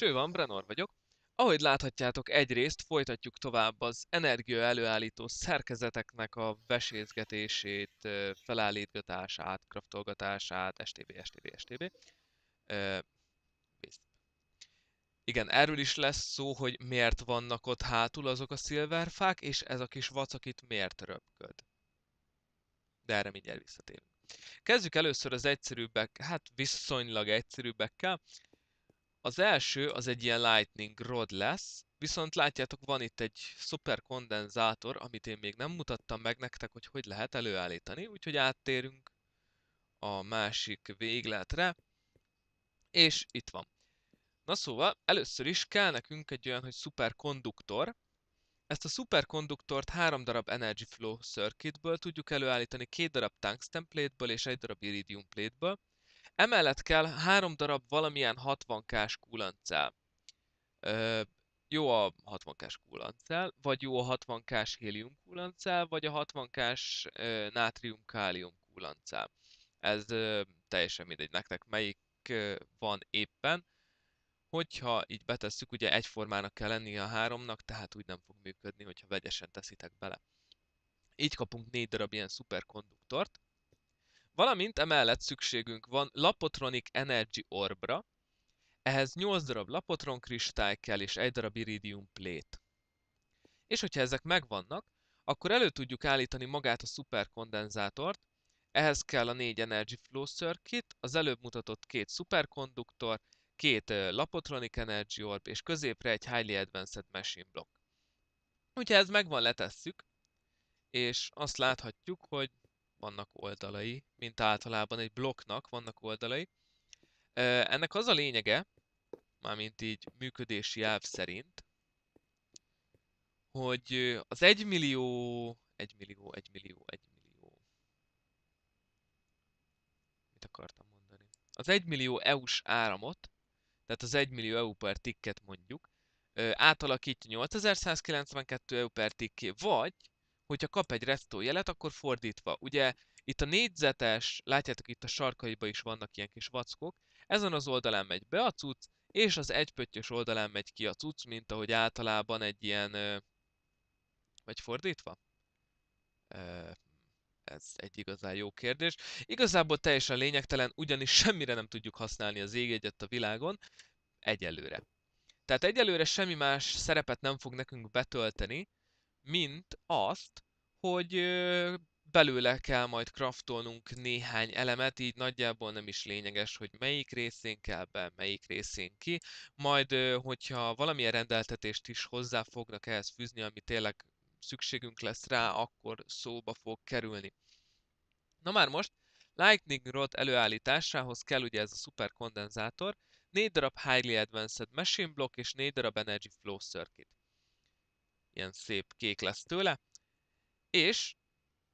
Cső van, Brenor vagyok. Ahogy láthatjátok, egyrészt folytatjuk tovább az energia előállító szerkezeteknek a vesézgetését, felállítgatását, kraftolgatását, stb. stb. stb. igen, erről is lesz szó, hogy miért vannak ott hátul azok a szilverfák, és ez a kis vacak itt miért röpköd. De erre mindjárt visszatérünk. Kezdjük először az egyszerűbbek, hát viszonylag egyszerűbbekkel. Az első az egy ilyen lightning rod lesz, viszont látjátok van itt egy szuper kondenzátor, amit én még nem mutattam meg nektek, hogy hogy lehet előállítani, úgyhogy áttérünk a másik végletre, és itt van. Na szóval, először is kell nekünk egy olyan, hogy szuperkonduktor. Ezt a szuperkonduktort három darab Energy Flow Circuitből tudjuk előállítani, két darab Tungsten plate és egy darab Iridium Plateből. Emellett kell három darab valamilyen 60k-s jó a 60k-s vagy jó a 60k-s hélium kulancál, vagy a 60k-s nátrium-kálium kulancál. Ez ö, teljesen mindegy nektek, melyik ö, van éppen. Hogyha így betesszük, ugye egyformának kell lennie a háromnak, tehát úgy nem fog működni, hogyha vegyesen teszitek bele. Így kapunk négy darab ilyen szuperkonduktort, Valamint emellett szükségünk van Lapotronic Energy Orbra, ehhez 8 darab Lapotron kristály kell és 1 darab Iridium plét. És hogyha ezek megvannak, akkor elő tudjuk állítani magát a szuperkondenzátort, ehhez kell a négy Energy Flow Circuit, az előbb mutatott két szuperkonduktor, két Lapotronic Energy Orb, és középre egy Highly Advanced Machine Block. Úgyhogy ez megvan, letesszük, és azt láthatjuk, hogy vannak oldalai, mint általában egy blokknak vannak oldalai. Ennek az a lényege, mármint így működési elv szerint, hogy az 1 millió, 1 millió, 1 millió, 1 millió. Mit akartam mondani? Az 1 millió EU-s áramot, tehát az 1 millió EU per ticket mondjuk, átalakítja 8192 EU per ticket, vagy hogyha kap egy resztó jelet, akkor fordítva. Ugye itt a négyzetes, látjátok itt a sarkaiba is vannak ilyen kis vackok, ezen az oldalán megy be a cucc, és az egypöttyös oldalán megy ki a cucc, mint ahogy általában egy ilyen... Vagy fordítva? Ez egy igazán jó kérdés. Igazából teljesen lényegtelen, ugyanis semmire nem tudjuk használni az égegyet a világon, egyelőre. Tehát egyelőre semmi más szerepet nem fog nekünk betölteni, mint azt, hogy belőle kell majd kraftolnunk néhány elemet, így nagyjából nem is lényeges, hogy melyik részén kell be, melyik részén ki. Majd, hogyha valamilyen rendeltetést is hozzá fognak ehhez fűzni, ami tényleg szükségünk lesz rá, akkor szóba fog kerülni. Na már most, Lightning Rod előállításához kell ugye ez a szuperkondenzátor, 4 darab Highly Advanced Machine Block és 4 darab Energy Flow Circuit ilyen szép kék lesz tőle, és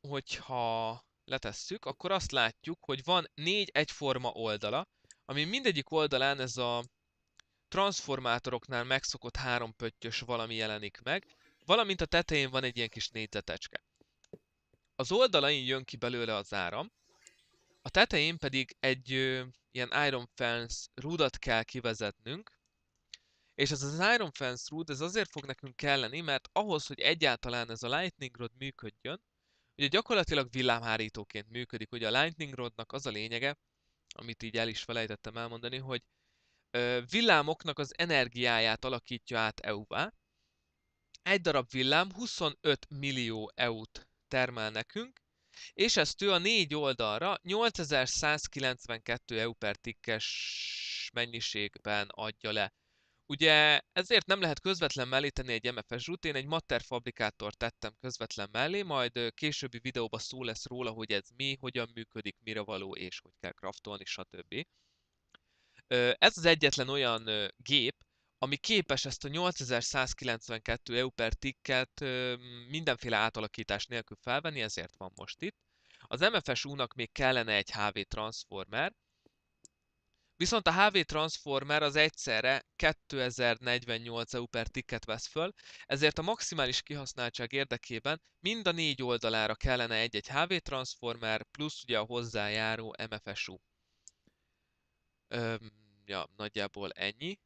hogyha letesszük, akkor azt látjuk, hogy van négy egyforma oldala, ami mindegyik oldalán ez a transformátoroknál megszokott három pöttyös valami jelenik meg, valamint a tetején van egy ilyen kis négyzetecske. Az oldalain jön ki belőle az áram, a tetején pedig egy ö, ilyen Iron Fence rudat kell kivezetnünk, és ez az Iron Fence Root, ez azért fog nekünk kelleni, mert ahhoz, hogy egyáltalán ez a Lightning Rod működjön, ugye gyakorlatilag villámhárítóként működik, ugye a Lightning Rodnak az a lényege, amit így el is felejtettem elmondani, hogy villámoknak az energiáját alakítja át EU-vá. Egy darab villám 25 millió EU-t termel nekünk, és ezt ő a négy oldalra 8192 EU per tikkes mennyiségben adja le. Ugye ezért nem lehet közvetlen mellé tenni egy MFS root, én egy matter fabrikátor tettem közvetlen mellé, majd későbbi videóban szó lesz róla, hogy ez mi, hogyan működik, mire való és hogy kell kraftolni, stb. Ez az egyetlen olyan gép, ami képes ezt a 8192 EU per ticket mindenféle átalakítás nélkül felvenni, ezért van most itt. Az MFSU-nak még kellene egy HV transformer, Viszont a HV Transformer az egyszerre 2048 EU per ticket vesz föl, ezért a maximális kihasználtság érdekében mind a négy oldalára kellene egy-egy HV Transformer, plusz ugye a hozzájáró MFSU. Öm, ja, nagyjából ennyi.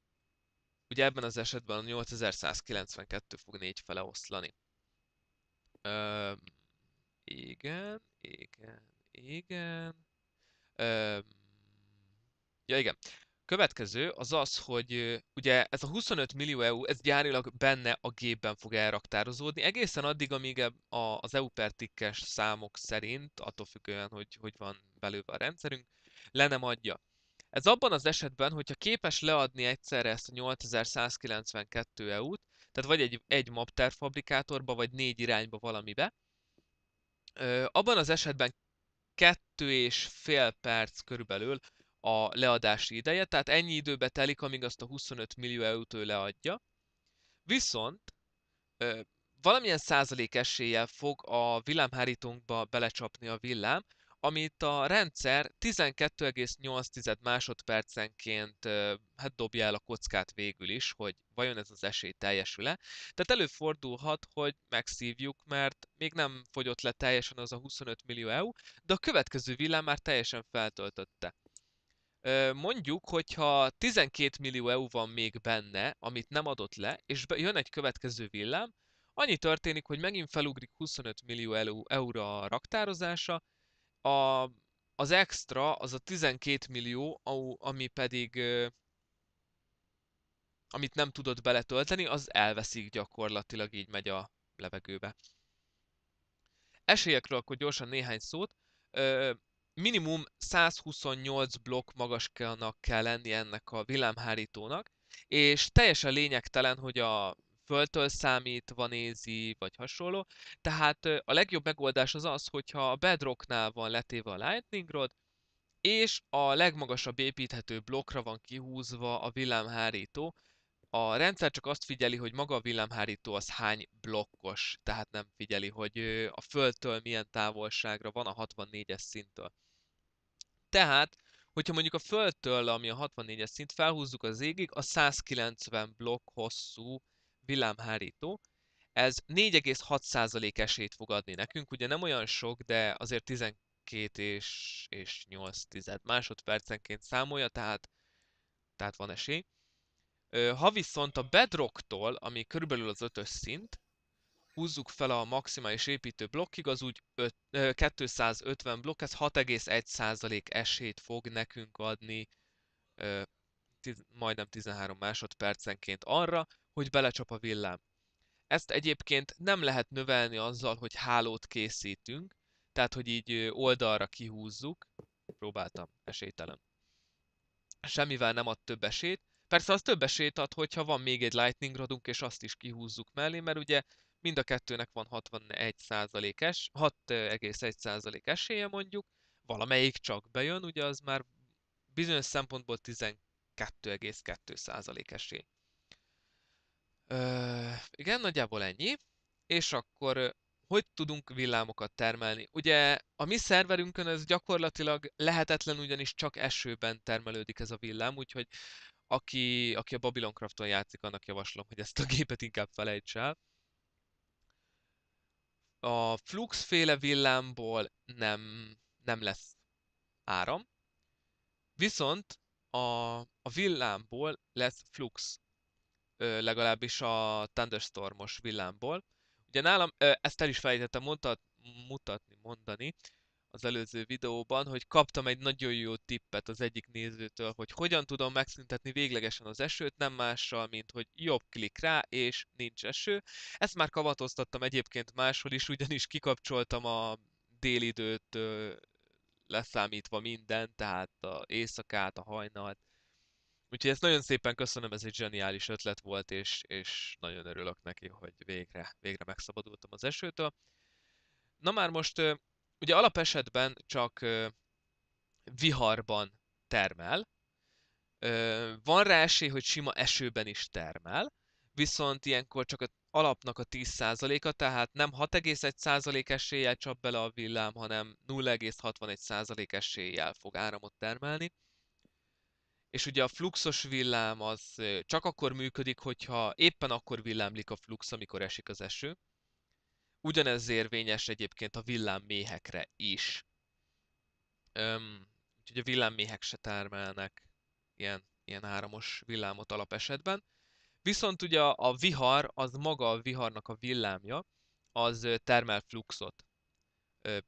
Ugye ebben az esetben a 8192 fog négy fele oszlani. Öm, igen, igen, igen. Öm, Ja, igen. Következő az az, hogy ugye ez a 25 millió EU, ez gyárilag benne a gépben fog elraktározódni, egészen addig, amíg e, a, az EU per számok szerint, attól függően, hogy hogy van belőve a rendszerünk, le nem adja. Ez abban az esetben, hogyha képes leadni egyszerre ezt a 8192 EU-t, tehát vagy egy, egy mapter fabrikátorba, vagy négy irányba valamibe, abban az esetben kettő és fél perc körülbelül a leadási ideje, tehát ennyi időbe telik, amíg azt a 25 millió eurót leadja. Viszont valamilyen százalék eséllyel fog a villámhárítónkba belecsapni a villám, amit a rendszer 12,8 másodpercenként hát dobja el a kockát végül is, hogy vajon ez az esély teljesül-e. Tehát előfordulhat, hogy megszívjuk, mert még nem fogyott le teljesen az a 25 millió EU, de a következő villám már teljesen feltöltötte mondjuk, hogyha 12 millió EU van még benne, amit nem adott le, és jön egy következő villám, annyi történik, hogy megint felugrik 25 millió euró e a raktározása, a, az extra, az a 12 millió, ami pedig amit nem tudott beletölteni, az elveszik gyakorlatilag, így megy a levegőbe. Esélyekről akkor gyorsan néhány szót minimum 128 blokk magasnak kell lenni ennek a villámhárítónak, és teljesen lényegtelen, hogy a földtől számítva nézi, vagy hasonló. Tehát a legjobb megoldás az az, hogyha a bedrocknál van letéve a lightning rod, és a legmagasabb építhető blokkra van kihúzva a villámhárító. A rendszer csak azt figyeli, hogy maga a villámhárító az hány blokkos, tehát nem figyeli, hogy a földtől milyen távolságra van a 64-es szinttől. Tehát, hogyha mondjuk a földtől, ami a 64-es szint, felhúzzuk az égig, a 190 blokk hosszú villámhárító, ez 4,6% esélyt fog adni nekünk, ugye nem olyan sok, de azért 12 és, és 8 tized másodpercenként számolja, tehát, tehát van esély. Ha viszont a bedrocktól, ami körülbelül az ötös szint, húzzuk fel a maximális építő blokkig, az úgy 5, 250 blokk, ez 6,1% esélyt fog nekünk adni majdnem 13 másodpercenként arra, hogy belecsap a villám. Ezt egyébként nem lehet növelni azzal, hogy hálót készítünk, tehát hogy így oldalra kihúzzuk. Próbáltam, esélytelen. Semmivel nem ad több esélyt. Persze az több esélyt ad, hogyha van még egy lightning rodunk, és azt is kihúzzuk mellé, mert ugye Mind a kettőnek van 61%-es, 6,1% esélye mondjuk, valamelyik csak bejön, ugye az már bizonyos szempontból 12,2% esély. Ö, igen, nagyjából ennyi. És akkor hogy tudunk villámokat termelni? Ugye a mi szerverünkön ez gyakorlatilag lehetetlen, ugyanis csak esőben termelődik ez a villám, úgyhogy aki, aki a Babylon Crafton játszik, annak javaslom, hogy ezt a gépet inkább felejts el a fluxféle villámból nem, nem lesz áram, viszont a, a villámból lesz flux, ö, legalábbis a thunderstormos villámból. Ugye nálam, ö, ezt el is felejtettem mondta, mutatni, mondani, az előző videóban, hogy kaptam egy nagyon jó tippet az egyik nézőtől, hogy hogyan tudom megszüntetni véglegesen az esőt, nem mással, mint hogy jobb klik rá, és nincs eső. Ezt már kavatoztattam egyébként máshol is, ugyanis kikapcsoltam a délidőt leszámítva minden, tehát a éjszakát, a hajnalt. Úgyhogy ezt nagyon szépen köszönöm, ez egy zseniális ötlet volt, és, és nagyon örülök neki, hogy végre, végre megszabadultam az esőtől. Na már most ugye alapesetben csak viharban termel, van rá esély, hogy sima esőben is termel, viszont ilyenkor csak az alapnak a 10%-a, tehát nem 6,1% eséllyel csap bele a villám, hanem 0,61% eséllyel fog áramot termelni. És ugye a fluxos villám az csak akkor működik, hogyha éppen akkor villámlik a flux, amikor esik az eső. Ugyanez érvényes egyébként a villámméhekre is. Öm, úgyhogy a villámméhek se termelnek ilyen, ilyen háromos villámot alapesetben. Viszont ugye a, a vihar, az maga a viharnak a villámja, az termel fluxot. Ö,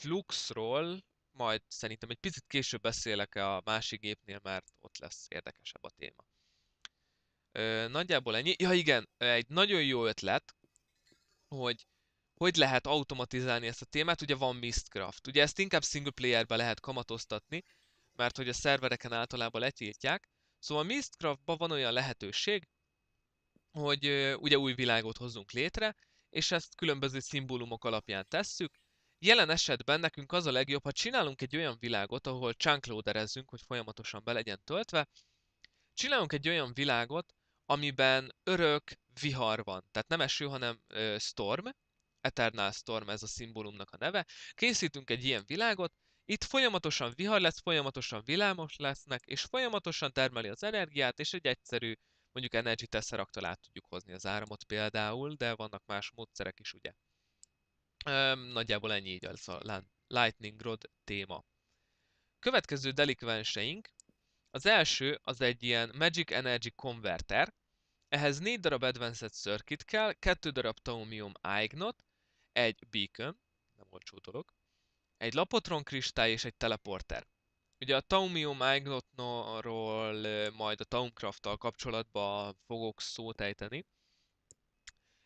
fluxról majd szerintem egy picit később beszélek a másik gépnél, mert ott lesz érdekesebb a téma. Ö, nagyjából ennyi. Ja igen, egy nagyon jó ötlet, hogy hogy lehet automatizálni ezt a témát, ugye van Mistcraft. Ugye ezt inkább single playerbe lehet kamatoztatni, mert hogy a szervereken általában letiltják. Szóval Mistcraftban van olyan lehetőség, hogy ugye új világot hozzunk létre, és ezt különböző szimbólumok alapján tesszük. Jelen esetben nekünk az a legjobb, ha csinálunk egy olyan világot, ahol chunkloaderezzünk, hogy folyamatosan be legyen töltve, csinálunk egy olyan világot, amiben örök vihar van. Tehát nem eső, hanem ö, storm, Eternal Storm ez a szimbólumnak a neve. Készítünk egy ilyen világot, itt folyamatosan vihar lesz, folyamatosan világos lesznek, és folyamatosan termeli az energiát, és egy egyszerű, mondjuk Energy tesseract át tudjuk hozni az áramot például, de vannak más módszerek is, ugye. Ö, nagyjából ennyi így az a Lightning Rod téma. Következő delikvenseink az első az egy ilyen Magic Energy Converter, ehhez 4 darab Advanced Circuit kell, 2 darab Taumium Aignot, egy Beacon, nem olcsó dolog, egy Lapotron kristály és egy Teleporter. Ugye a Taumium Aignotról majd a Taumcraft-tal kapcsolatban fogok szót ejteni.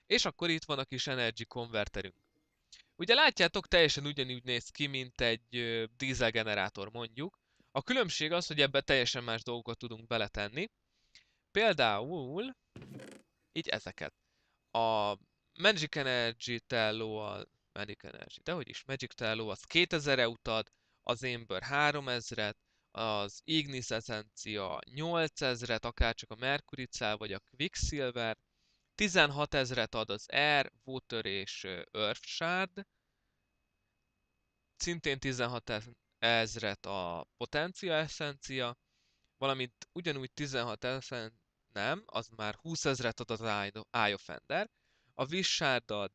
És akkor itt van a kis Energy Converterünk. Ugye látjátok, teljesen ugyanúgy néz ki, mint egy dízelgenerátor mondjuk, a különbség az, hogy ebbe teljesen más dolgokat tudunk beletenni. Például így ezeket. A Magic Energy a Magic Energy, de hogy is, Magic Tello az 2000 eut ad, az Ember 3000-et, az Ignis Essencia 8000-et, akárcsak a Merkuricál vagy a Quicksilver, 16000-et ad az Air, Water és Shard, szintén 16000 ezret a potencia eszencia, valamint ugyanúgy 16 eszen, nem, az már 20 ezret ad az Eye of Ender, a Wishard ad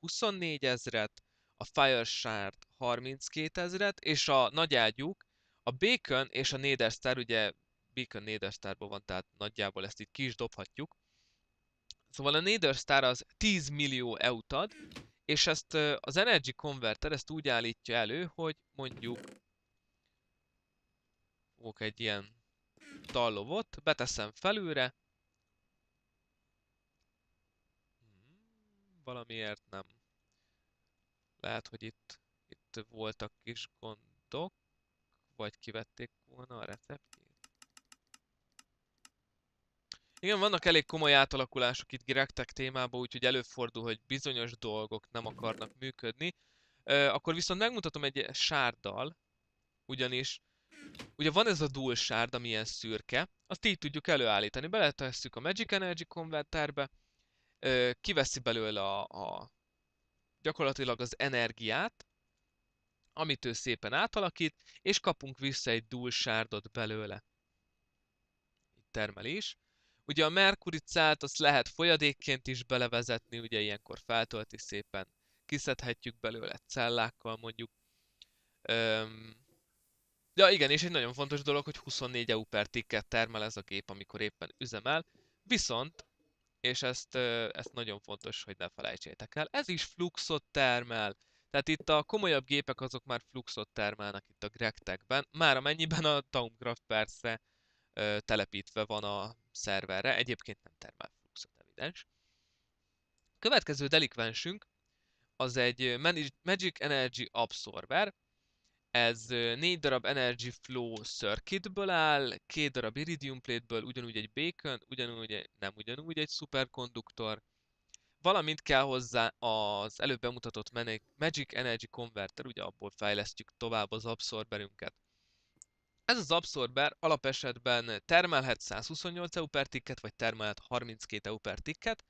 24 ezret, a Fire Shard 32 ezret, és a nagy ágyuk, a Bacon és a néderstár ugye Beacon Néderstárban van, tehát nagyjából ezt itt ki is dobhatjuk. Szóval a néderstár az 10 millió eutad, és ezt az Energy Converter ezt úgy állítja elő, hogy mondjuk fogok egy ilyen tallovot, beteszem felülre, hmm, valamiért nem. Lehet, hogy itt, itt voltak kis gondok, vagy kivették volna a receptjét. Igen, vannak elég komoly átalakulások itt Grektek témában, úgyhogy előfordul, hogy bizonyos dolgok nem akarnak működni. Ö, akkor viszont megmutatom egy sárdal, ugyanis ugye van ez a dual sárd, ami ilyen szürke, azt így tudjuk előállítani. Beletesszük a Magic Energy konverterbe, kiveszi belőle a, a gyakorlatilag az energiát, amit ő szépen átalakít, és kapunk vissza egy dual sárdot belőle. Itt termelés. Ugye a merkuricát azt lehet folyadékként is belevezetni, ugye ilyenkor feltölti szépen, kiszedhetjük belőle cellákkal mondjuk. Öm, Ja igen, és egy nagyon fontos dolog, hogy 24 EU per ticket termel ez a gép, amikor éppen üzemel, viszont, és ezt, ezt nagyon fontos, hogy ne felejtsétek el, ez is fluxot termel, tehát itt a komolyabb gépek azok már fluxot termelnek itt a Gregtekben. már amennyiben a Downcraft persze telepítve van a szerverre, egyébként nem termel fluxot, evidens. Következő delikvensünk az egy Magic Energy Absorber, ez négy darab Energy Flow Circuitből áll, két darab Iridium Plateből, ugyanúgy egy Bacon, ugyanúgy, nem ugyanúgy egy szuperkonduktor, valamint kell hozzá az előbb bemutatott Magic Energy Converter, ugye abból fejlesztjük tovább az abszorberünket. Ez az abszorber alapesetben termelhet 128 EU per ticket, vagy termelhet 32 EU per ticket.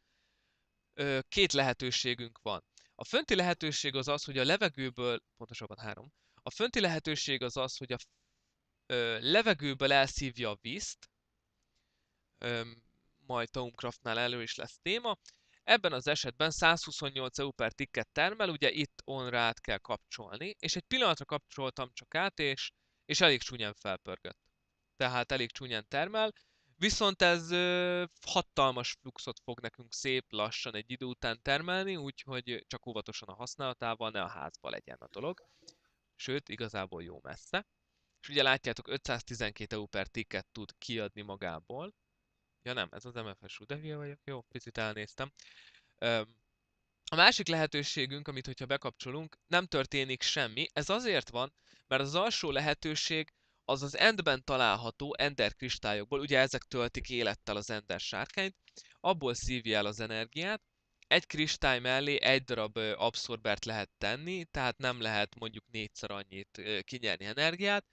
Két lehetőségünk van. A fönti lehetőség az az, hogy a levegőből, pontosabban három, a fönti lehetőség az az, hogy a levegőből elszívja a vízt, majd Tomcraftnál elő is lesz téma. Ebben az esetben 128 EU per ticket termel, ugye itt onra át kell kapcsolni, és egy pillanatra kapcsoltam csak át, és és elég csúnyán felpörgött. Tehát elég csúnyán termel, viszont ez ö, hatalmas fluxot fog nekünk szép lassan egy idő után termelni, úgyhogy csak óvatosan a használatával, ne a házba legyen a dolog. Sőt, igazából jó messze. És ugye látjátok, 512 EU per ticket tud kiadni magából. Ja nem, ez az MFSU, de hülye vagyok, jó, picit elnéztem. Öm, a másik lehetőségünk, amit hogyha bekapcsolunk, nem történik semmi. Ez azért van, mert az alsó lehetőség az az endben található ender kristályokból, ugye ezek töltik élettel az ender sárkányt, abból szívja el az energiát, egy kristály mellé egy darab abszorbert lehet tenni, tehát nem lehet mondjuk négyszer annyit kinyerni energiát,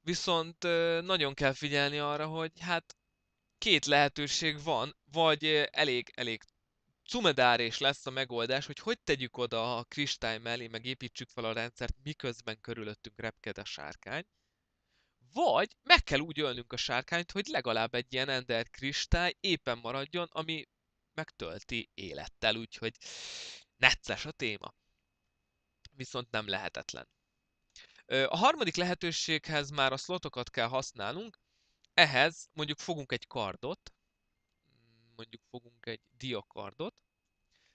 viszont nagyon kell figyelni arra, hogy hát két lehetőség van, vagy elég, elég és lesz a megoldás, hogy hogy tegyük oda a kristály mellé, meg építsük fel a rendszert, miközben körülöttünk repked a sárkány. Vagy meg kell úgy ölnünk a sárkányt, hogy legalább egy ilyen ender kristály éppen maradjon, ami megtölti élettel, úgyhogy necces a téma. Viszont nem lehetetlen. A harmadik lehetőséghez már a slotokat kell használnunk, ehhez mondjuk fogunk egy kardot, mondjuk fogunk egy diakardot,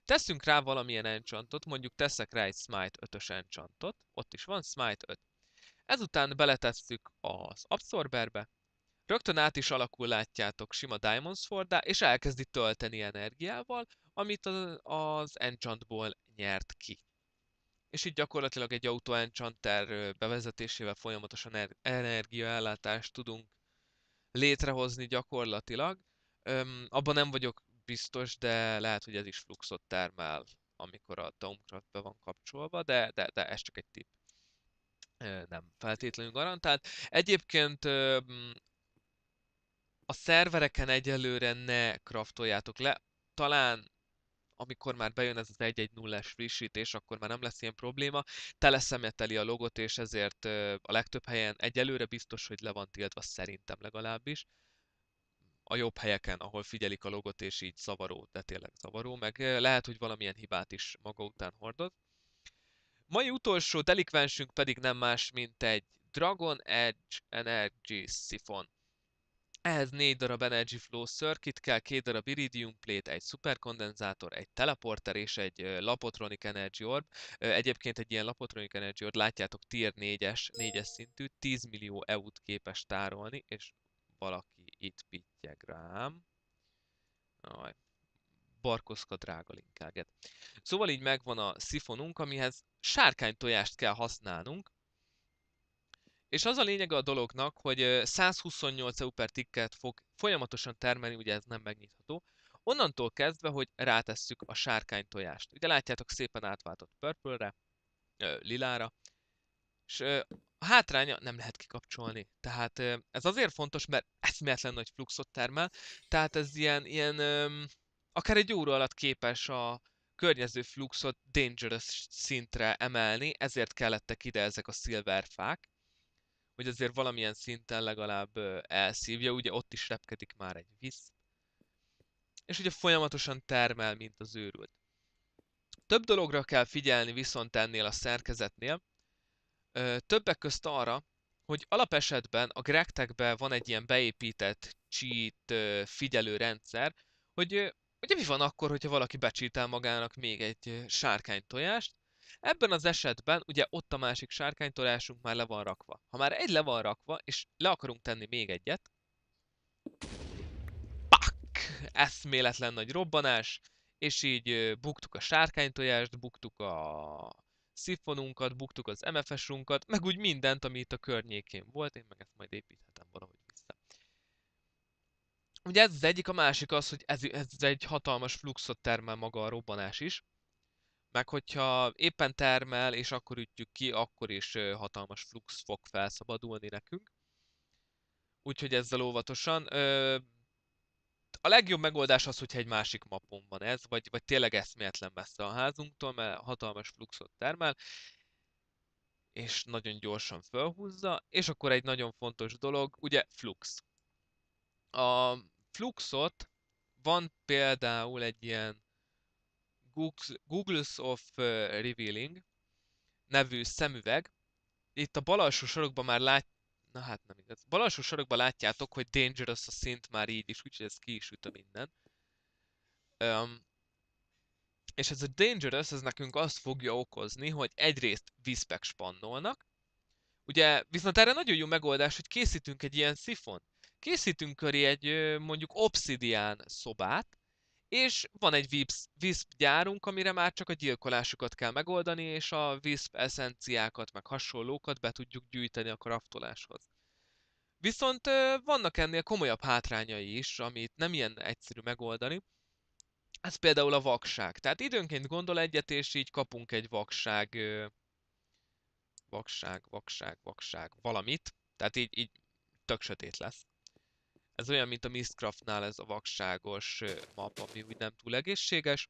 teszünk rá valamilyen enchantot, mondjuk teszek rá egy Smite 5-ös enchantot, ott is van Smite 5. Ezután beletesszük az abszorberbe, rögtön át is alakul, látjátok, sima Diamonds Fordá, és elkezdi tölteni energiával, amit az enchantból nyert ki. És így gyakorlatilag egy auto enchanter bevezetésével folyamatosan er-, energiaellátást tudunk létrehozni gyakorlatilag, Öm, abban nem vagyok biztos, de lehet, hogy ez is fluxot termel, amikor a Tomcraft be van kapcsolva, de, de, de ez csak egy tipp. Nem feltétlenül garantált. Egyébként öm, a szervereken egyelőre ne kraftoljátok le. Talán amikor már bejön ez az 1.1.0-es frissítés, akkor már nem lesz ilyen probléma. Tele szemeteli a logot, és ezért a legtöbb helyen egyelőre biztos, hogy le van tiltva, szerintem legalábbis a jobb helyeken, ahol figyelik a logot, és így zavaró, de tényleg zavaró, meg eh, lehet, hogy valamilyen hibát is maga után hordoz. Mai utolsó delikvensünk pedig nem más, mint egy Dragon Edge Energy Siphon. Ehhez négy darab Energy Flow Circuit kell, két darab Iridium Plate, egy szuperkondenzátor, egy teleporter és egy eh, Lapotronic Energy Orb. Eh, egyébként egy ilyen Lapotronic Energy Orb, látjátok, tier 4-es, 4-es szintű, 10 millió EU-t képes tárolni, és valaki itt pittyeg rám. Aj, barkoszka drága linkáget. Szóval így megvan a szifonunk, amihez sárkánytojást kell használnunk, és az a lényeg a dolognak, hogy 128 EU per ticket fog folyamatosan termelni, ugye ez nem megnyitható, onnantól kezdve, hogy rátesszük a sárkánytojást. Ugye látjátok, szépen átváltott purple-re, lilára, és a hátránya nem lehet kikapcsolni. Tehát ez azért fontos, mert eszméletlen nagy fluxot termel, tehát ez ilyen, ilyen akár egy óra alatt képes a környező fluxot dangerous szintre emelni, ezért kellettek ide ezek a szilverfák, hogy azért valamilyen szinten legalább elszívja, ugye ott is repkedik már egy visz. És ugye folyamatosan termel, mint az őrült. Több dologra kell figyelni viszont ennél a szerkezetnél, Többek közt arra, hogy alapesetben a gregtekbe van egy ilyen beépített cheat figyelő rendszer, hogy ugye mi van akkor, hogyha valaki becsítel magának még egy sárkány tojást, Ebben az esetben ugye ott a másik sárkánytojásunk már le van rakva. Ha már egy le van rakva, és le akarunk tenni még egyet, pak! Eszméletlen nagy robbanás, és így buktuk a sárkánytojást, buktuk a szifonunkat, buktuk az MFS-unkat, meg úgy mindent, ami itt a környékén volt, én meg ezt majd építhetem valahogy vissza. Ugye ez az egyik, a másik az, hogy ez, ez egy hatalmas fluxot termel maga a robbanás is, meg hogyha éppen termel, és akkor ütjük ki, akkor is hatalmas flux fog felszabadulni nekünk. Úgyhogy ezzel óvatosan a legjobb megoldás az, hogyha egy másik mapon van ez, vagy, vagy tényleg eszméletlen messze a házunktól, mert hatalmas fluxot termel, és nagyon gyorsan felhúzza, és akkor egy nagyon fontos dolog, ugye flux. A fluxot van például egy ilyen Google's of eh, Revealing nevű szemüveg, itt a bal alsó sorokban már lát, Na hát nem igaz. Bal alsó sarokban látjátok, hogy Dangerous a szint már így is, úgyhogy ez ki is üt a minden. Um, és ez a Dangerous, ez nekünk azt fogja okozni, hogy egyrészt vízpek spannolnak, ugye viszont erre nagyon jó megoldás, hogy készítünk egy ilyen szifon. Készítünk köré egy mondjuk obszidián szobát, és van egy Wisp, Wisp gyárunk, amire már csak a gyilkolásukat kell megoldani, és a Wisp eszenciákat, meg hasonlókat be tudjuk gyűjteni a kraftoláshoz. Viszont vannak ennél komolyabb hátrányai is, amit nem ilyen egyszerű megoldani. Ez például a vakság. Tehát időnként gondol egyet, és így kapunk egy vakság... Vakság, vakság, vakság, valamit. Tehát így, így tök sötét lesz. Ez olyan, mint a Mistcraftnál ez a vakságos map, ami úgy nem túl egészséges.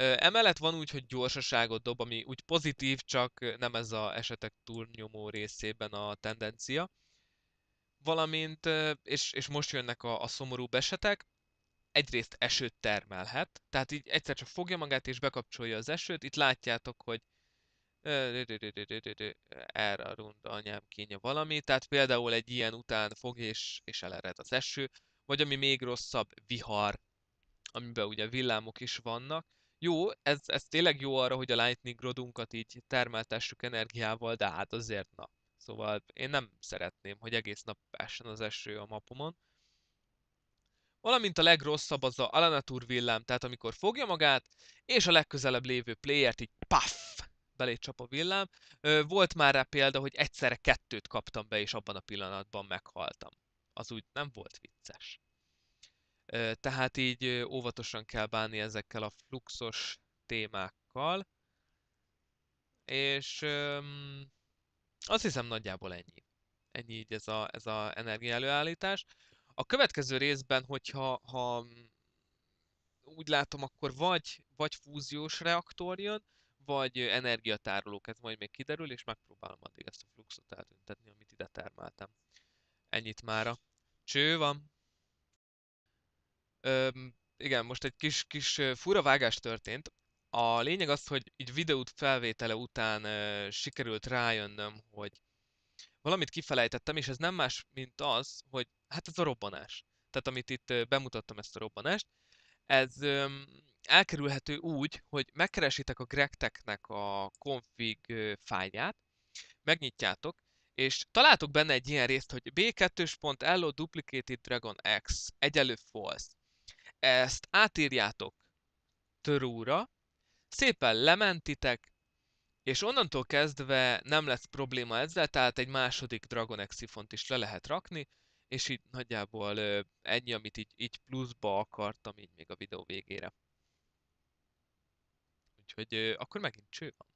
Emellett van úgy, hogy gyorsaságot dob, ami úgy pozitív, csak nem ez a esetek túlnyomó részében a tendencia. Valamint, és, és most jönnek a, a szomorú esetek, egyrészt esőt termelhet, tehát így egyszer csak fogja magát és bekapcsolja az esőt. Itt látjátok, hogy erre a runda anyám kénye valami, tehát például egy ilyen után fog és, és elered az eső, vagy ami még rosszabb, vihar, amiben ugye villámok is vannak. Jó, ez, ez tényleg jó arra, hogy a lightning rodunkat így termeltessük energiával, de hát azért na. Szóval én nem szeretném, hogy egész nap essen az eső a mapomon. Valamint a legrosszabb az a Alanatur villám, tehát amikor fogja magát, és a legközelebb lévő playert így paff, belé csap a villám. Volt már rá példa, hogy egyszerre kettőt kaptam be, és abban a pillanatban meghaltam. Az úgy nem volt vicces. Tehát így óvatosan kell bánni ezekkel a fluxos témákkal. És azt hiszem nagyjából ennyi. Ennyi így ez a, ez a energiaelőállítás. A következő részben, hogyha ha úgy látom, akkor vagy, vagy fúziós reaktor jön, vagy energiatárolók, ez majd még kiderül, és megpróbálom addig ezt a fluxot eltüntetni, amit ide termeltem. Ennyit mára. Cső van. Öm, igen, most egy kis, kis fura vágás történt. A lényeg az, hogy így videót felvétele után ö, sikerült rájönnöm, hogy valamit kifelejtettem, és ez nem más, mint az, hogy hát ez a robbanás. Tehát amit itt bemutattam ezt a robbanást, ez öm, elkerülhető úgy, hogy megkeresitek a gregteknek a config fájlját, megnyitjátok, és találtok benne egy ilyen részt, hogy b2.lo duplicated dragon x, egyelő false. Ezt átírjátok törúra, szépen lementitek, és onnantól kezdve nem lesz probléma ezzel, tehát egy második Dragon font is le lehet rakni, és így nagyjából ennyi, amit így, így pluszba akartam így még a videó végére. Úgyhogy akkor megint cső van.